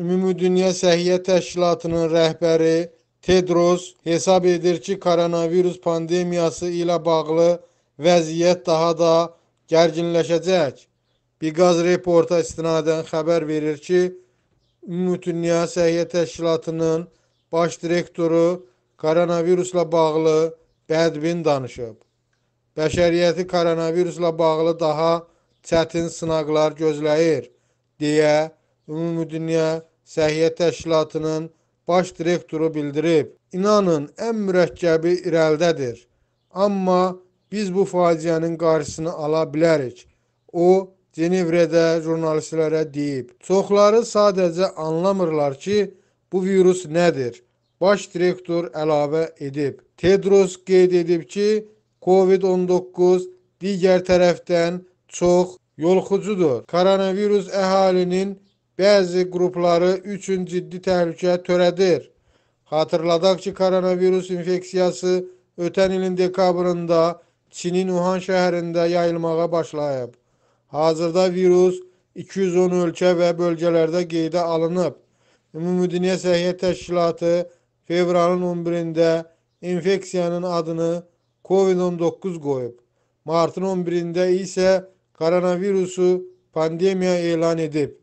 Ümumdünya Səhiyyə Təşkilatının rəhbəri Tedros hesab edir ki, koronavirus pandemiyası ilə bağlı vəziyyət daha da gərginləşəcək. Biqaz reporta istinadən xəbər verir ki, Ümumdünya Səhiyyə Təşkilatının baş direktoru koronavirusla bağlı bədbin danışıb. Bəşəriyyəti koronavirusla bağlı daha çətin sınaqlar gözləyir, deyə Ümumdünya Səhiyyə Təşkilatının baş direktoru bildirib. İnanın, ən mürəkkəbi irəlidədir. Amma biz bu faciənin qarşısını ala bilərik. O, Cenevrədə jurnalistlərə deyib. Çoxları sadəcə anlamırlar ki, bu virus nədir? Baş direktor əlavə edib. Tedros qeyd edib ki, COVID-19 digər tərəfdən çox yolxucudur. Koronavirus əhalinin bəzi grupları üçün ciddi təhlükə törədir. Xatırladaq ki, koronavirus infeksiyası ötən ilin dekabrında Çinin Uhan şəhərində yayılmağa başlayıb. Hazırda virus 210 ölkə və bölgələrdə qeydə alınıb. Ümumdünya Səhiyyə Təşkilatı fevralın 11-də infeksiyanın adını COVID-19 qoyub. Martın 11-də isə koronavirusu pandemiya elan edib.